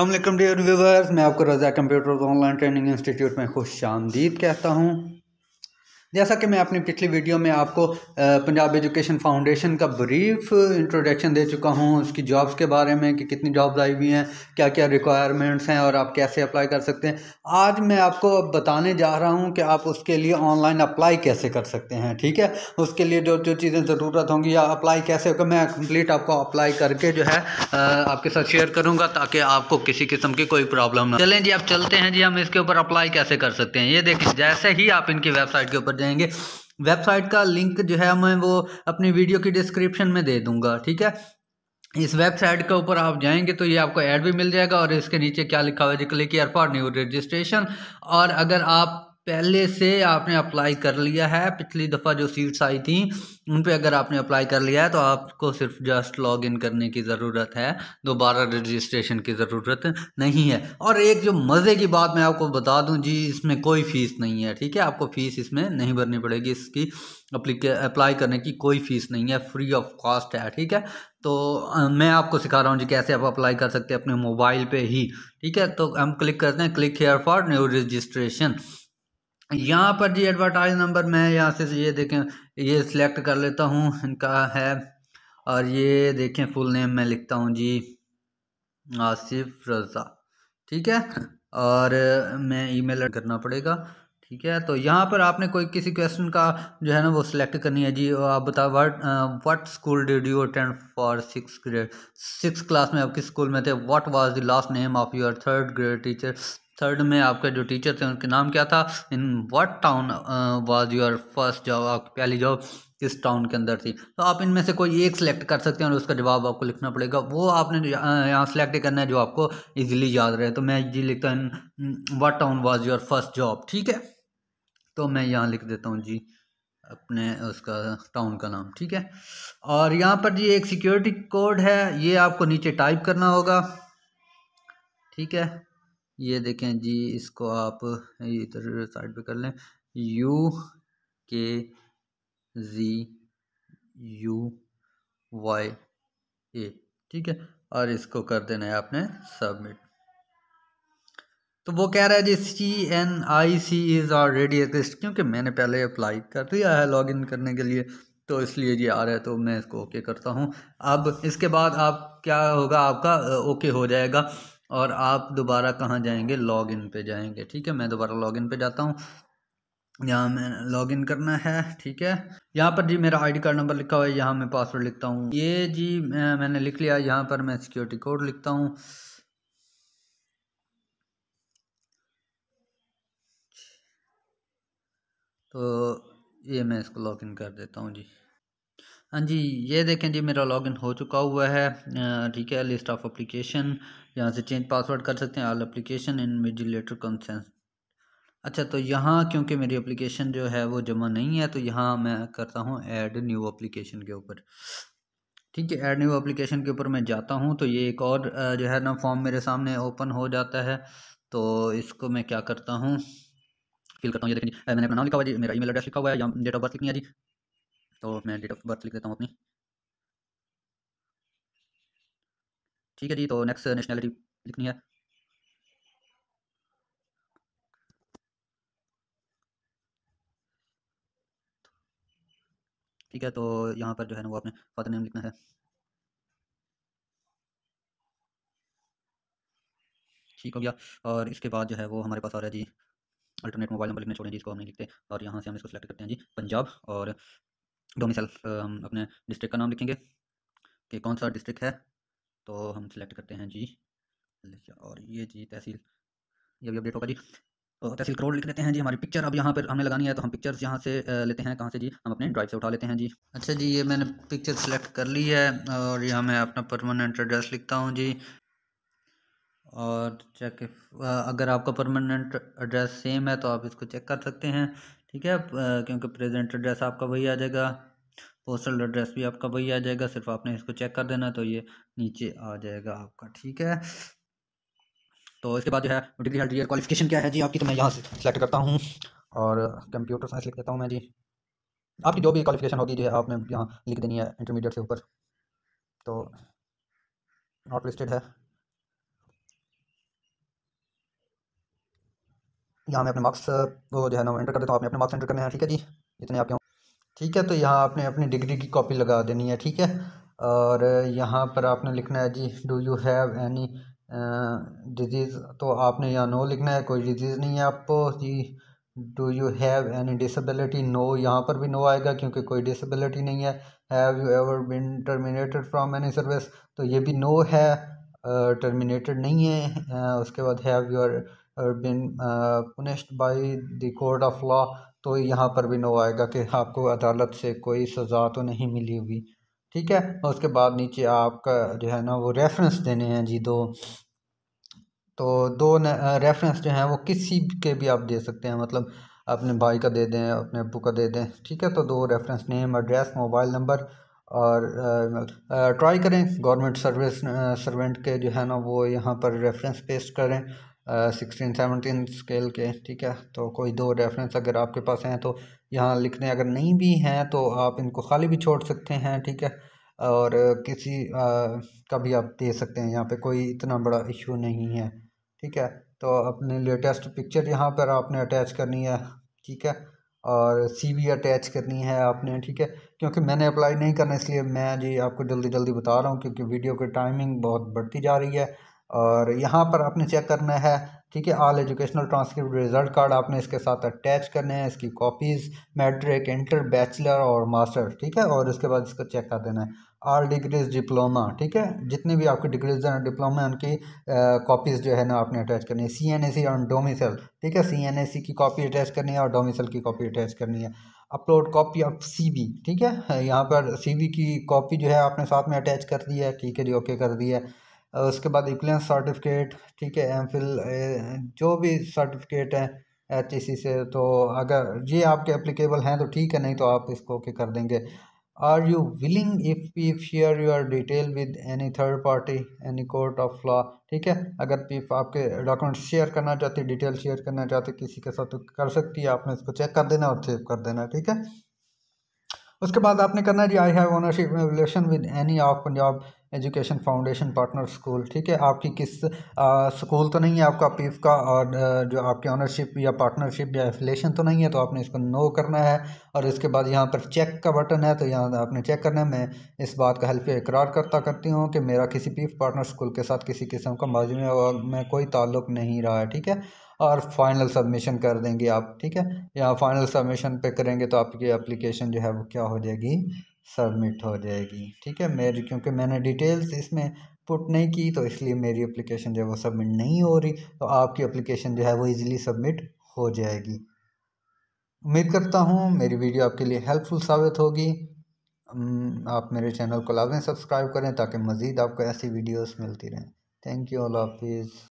अल्लाह dear viewers मैं आपको Raza computer online training institute में खुश आमदीद कहता हूँ जैसा कि मैं अपनी पिछली वीडियो में आपको पंजाब एजुकेशन फाउंडेशन का ब्रीफ इंट्रोडक्शन दे चुका हूँ उसकी जॉब्स के बारे में कि कितनी जॉब्स आई हुई हैं क्या क्या रिक्वायरमेंट्स हैं और आप कैसे अप्लाई कर सकते हैं आज मैं आपको बताने जा रहा हूँ कि आप उसके लिए ऑनलाइन अप्लाई कैसे कर सकते हैं ठीक है उसके लिए जो जो चीज़ें ज़रूरत होंगी या अप्लाई कैसे होगा मैं कम्प्लीट आपको अप्लाई करके जो है आपके साथ शेयर करूँगा ताकि आपको किसी किस्म की कोई प्रॉब्लम ना चलें जी आप चलते हैं जी हम इसके ऊपर अप्लाई कैसे कर सकते हैं ये देखिए जैसे ही आप इनकी वेबसाइट के ऊपर जाएंगे वेबसाइट का लिंक जो है मैं वो अपनी वीडियो की डिस्क्रिप्शन में दे दूंगा ठीक है इस वेबसाइट के ऊपर आप जाएंगे तो ये आपको ऐड भी मिल जाएगा और इसके नीचे क्या लिखा हुआ है जी क्लिक फॉर न्यू रजिस्ट्रेशन और अगर आप पहले से आपने अप्लाई कर लिया है पिछली दफ़ा जो सीट्स आई थी उन पे अगर आपने अप्लाई कर लिया है तो आपको सिर्फ जस्ट लॉग इन करने की ज़रूरत है दोबारा रजिस्ट्रेशन की ज़रूरत नहीं है और एक जो मज़े की बात मैं आपको बता दूं जी इसमें कोई फ़ीस नहीं है ठीक है आपको फ़ीस इसमें नहीं भरनी पड़ेगी इसकी अप्लाई करने की कोई फ़ीस नहीं है फ्री ऑफ कॉस्ट है ठीक है तो मैं आपको सिखा रहा हूँ जी कैसे आप अप्लाई कर सकते हैं अपने मोबाइल पर ही ठीक है तो हम क्लिक करते हैं click here for new registration यहाँ पर जी एडवर्टाइज नंबर मैं यहाँ से ये देखें ये सिलेक्ट कर लेता हूँ इनका है और ये देखें फुल नेम मैं लिखता हूँ जी आसिफ रज़ा ठीक है और मैं ईमेल करना पड़ेगा ठीक है तो यहाँ पर आपने कोई किसी क्वेश्चन का जो है ना वो सिलेक्ट करनी है जी आप बता what what school did you attend for six grade six class में आप किस स्कूल में थे what was the last name of your third grade teacher third में आपके जो टीचर थे उनके नाम क्या था in what town was your first job आपकी पहली जॉब किस टाउन के अंदर थी तो आप इनमें से कोई एक सेलेक्ट कर सकते हैं और उसका जवाब आपको लिखना पड़ेगा वो आपने uh, यहाँ सेलेक्ट करना है जो आपको इजीली याद रहे तो मैं जी लिखता हूँ what town was your first job ठीक है तो मैं यहाँ लिख देता हूँ जी अपने उसका टाउन का नाम ठीक है और यहाँ पर जी एक सिक्योरिटी कोड है ये आपको नीचे टाइप करना होगा ठीक है ये देखें जी इसको आप इधर साइड पे कर लें यू के जी यू वाई ए ठीक है और इसको कर देना है आपने सबमिट तो वो कह रहा है जी C N I C is already exist क्योंकि मैंने पहले अप्लाई कर दिया है लॉगिन करने के लिए तो इसलिए जी आ रहा है तो मैं इसको ओके करता हूँ अब इसके बाद आप क्या होगा आपका ओके हो जाएगा और आप दोबारा कहाँ जाएंगे लॉगिन पे जाएंगे ठीक है मैं दोबारा लॉगिन पे जाता हूँ यहाँ मैं लॉगिन करना है ठीक है यहाँ पर जी मेरा आईडी कार्ड नंबर लिखा हुआ है यहाँ मैं पासवर्ड लिखता हूँ ये जी मैंने लिख लिया यहाँ पर मैं सिक्योरिटी कोड लिखता हूँ तो ये मैं इसको लॉगिन कर देता हूँ जी हाँ जी ये देखें जी मेरा लॉगिन हो चुका हुआ है ठीक है लिस्ट ऑफ एप्लीकेशन यहाँ से चेंज पासवर्ड कर सकते हैं all application in letter consents अच्छा तो यहाँ क्योंकि मेरी एप्लीकेशन जो है वो जमा नहीं है तो यहाँ मैं करता हूँ ऐड न्यू एप्लीकेशन के ऊपर ठीक है ऐड न्यू एप्लीकेशन के ऊपर मैं जाता हूँ तो ये एक और जो है ना फॉर्म मेरे सामने ओपन हो जाता है तो इसको मैं क्या करता हूँ फिल करता हूँ ये देखें मैंने अपना नाम लिखा हुआ जी मेरा ईमेल एड्रेस लिखा हुआ है या डेट ऑफ बर्थ लिखनी है जी तो मैं डेट ऑफ बर्थ लिख देता हूँ अपनी ठीक है जी तो नेक्स्ट नेशनैलिटी लिखनी है ठीक है तो यहाँ पर जो है ना वो आपने फादर नेम लिखना है ठीक हो गया और इसके बाद जो है वो हमारे पास आ रहा है जी अल्टरनेट मोबाइल नंबर लिखने छोड़ें जी इसको हम नहीं लिखते और यहाँ से हम इसको सेलेक्ट करते हैं जी पंजाब और डोमिसल हम अपने डिस्ट्रिक्ट का नाम लिखेंगे कि कौन सा डिस्ट्रिक्ट है तो हम सिलेक्ट करते हैं जी और ये जी तहसील ये भी अपडेट होगा जी तो तहसील करोड़ लिख लेते हैं जी हमारी पिक्चर अब यहाँ पर हमें लगानी है तो हम पिक्चर्स यहाँ से लेते हैं कहाँ से जी हम अपने ड्राइव से उठा लेते हैं जी अच्छा जी ये मैंने पिक्चर सेलेक्ट कर ली है और यहाँ मैं अपना परमानेंट एड्रेस लिखता हूँ जी और चेक अगर आपका परमानेंट एड्रेस सेम है तो आप इसको चेक कर सकते हैं ठीक है क्योंकि प्रेजेंट एड्रेस आपका वही आ जाएगा पोस्टल एड्रेस भी आपका वही आ जाएगा सिर्फ आपने इसको चेक कर देना तो ये नीचे आ जाएगा आपका ठीक है तो इसके बाद जो है डिग्री हेल्थ क्वालिफिकेशन क्या है जी आपकी तो मैं यहाँ सेलेक्ट करता हूँ और कंप्यूटर साइंस लिख देता हूँ मैं जी आपकी जो भी क्वालिफिकेशन होगी जो है आपने यहाँ लिख देनी है इंटरमीडिएट से ऊपर तो नॉट लिस्टेड है यहाँ मैं अपने मार्क्स वो जो है ना एंटर कर देता हूँ आपने अपने मार्क्स एंटर करने हैं ठीक है जी इतने आपके ठीक है तो यहाँ आपने अपनी डिग्री की कॉपी लगा देनी है ठीक है और यहाँ पर आपने लिखना है जी do you have any disease तो आपने यहाँ नो लिखना है कोई डिजीज़ नहीं है आपको जी do you have any disability no यहाँ पर भी नो आएगा क्योंकि कोई डिसबिलिटी नहीं है have you ever been terminated from any service तो ये भी नो है टर्मिनेटेड नहीं है उसके बाद have your been punished by the court of law तो यहाँ पर भी नो आएगा कि आपको अदालत से कोई सज़ा तो नहीं मिली हुई ठीक है उसके बाद नीचे आपका जो है ना वो रेफरेंस देने हैं जी दो तो दो रेफरेंस जो हैं वो किसी के भी आप दे सकते हैं मतलब अपने भाई का दे दें अपने अबू का दे दें ठीक है तो दो reference name address mobile number और ट्राई करें गवर्नमेंट सर्विस सर्वेंट के जो है ना वो यहाँ पर रेफरेंस पेस्ट करें सिक्सटीन सेवनटीन स्केल के ठीक है तो कोई दो रेफरेंस अगर आपके पास हैं तो यहाँ लिखने अगर नहीं भी हैं तो आप इनको खाली भी छोड़ सकते हैं ठीक है और किसी आ, का भी आप दे सकते हैं यहाँ पे कोई इतना बड़ा इशू नहीं है ठीक है तो अपने लेटेस्ट पिक्चर यहाँ पर आपने अटैच करनी है ठीक है और सीवी अटैच करनी है आपने ठीक है क्योंकि मैंने अप्लाई नहीं करना इसलिए मैं जी आपको जल्दी जल्दी बता रहा हूँ क्योंकि वीडियो की टाइमिंग बहुत बढ़ती जा रही है और यहाँ पर आपने चेक करना है ठीक है all educational transcript result card आपने इसके साथ अटैच करने हैं इसकी कॉपीज़ मैट्रिक इंटर बैचलर और मास्टर ठीक है और इसके बाद इसको चेक कर देना है ऑल डिग्रीज डिप्लोमा ठीक है जितनी भी आपकी डिग्रीज हैं डिप्लोमा उनकी कॉपीज़ जो है ना आपने अटैच करनी है सी एन ए सी और डोमिसल ठीक है सी एन ए सी की कॉपी अटैच करनी है और डोमिसल की कॉपी अटैच करनी है upload copy of C B ठीक है यहाँ पर सी बी की कॉपी जो है आपने साथ में अटैच कर दी है ठीक है जी ओके कर दी है उसके बाद इक्लेंस सर्टिफिकेट ठीक है एम फिल जो भी सर्टिफिकेट हैं एच से तो अगर ये आपके एप्लीकेबल हैं तो ठीक है नहीं तो आप इसको ओके कर देंगे are you willing if P share your detail with any third party any court of law ठीक है अगर पीफ आपके डॉक्यूमेंट शेयर करना चाहती डिटेल शेयर करना चाहते किसी के साथ तो कर सकती है आपने इसको चेक कर देना और सेव कर देना ठीक है उसके बाद आपने करना जी I have ownership relation with any of Punjab education Foundation partner school ठीक है आपकी किस स्कूल तो नहीं है आपका पीफ का और जो आपकी ऑनरशिप या पार्टनरशिप या एफिलेशन तो नहीं है तो आपने इसको नो करना है और इसके बाद यहाँ पर चेक का बटन है तो यहाँ आपने चेक करना है मैं इस बात का हेल्प इकरार करता करती हूँ कि मेरा किसी पीफ पार्टनर स्कूल के साथ किसी किस्म का माजी में और मैं कोई ताल्लुक नहीं रहा है ठीक है और फाइनल सबमिशन कर देंगे आप ठीक है यहाँ फाइनल सबमिशन पे करेंगे तो आपकी एप्लीकेशन जो है वो क्या हो जाएगी सबमिट हो जाएगी ठीक है मेरी क्योंकि मैंने डिटेल्स इसमें पुट नहीं की तो इसलिए मेरी एप्लीकेशन जो है वो सबमिट नहीं हो रही तो आपकी एप्लीकेशन जो है वो इजीली सबमिट हो जाएगी उम्मीद करता हूँ मेरी वीडियो आपके लिए हेल्पफुल साबित होगी आप मेरे चैनल को लाजमी सब्सक्राइब करें ताकि मज़ीद आपको ऐसी वीडियोस मिलती रहें थैंक यू अल्लाह हाफिज़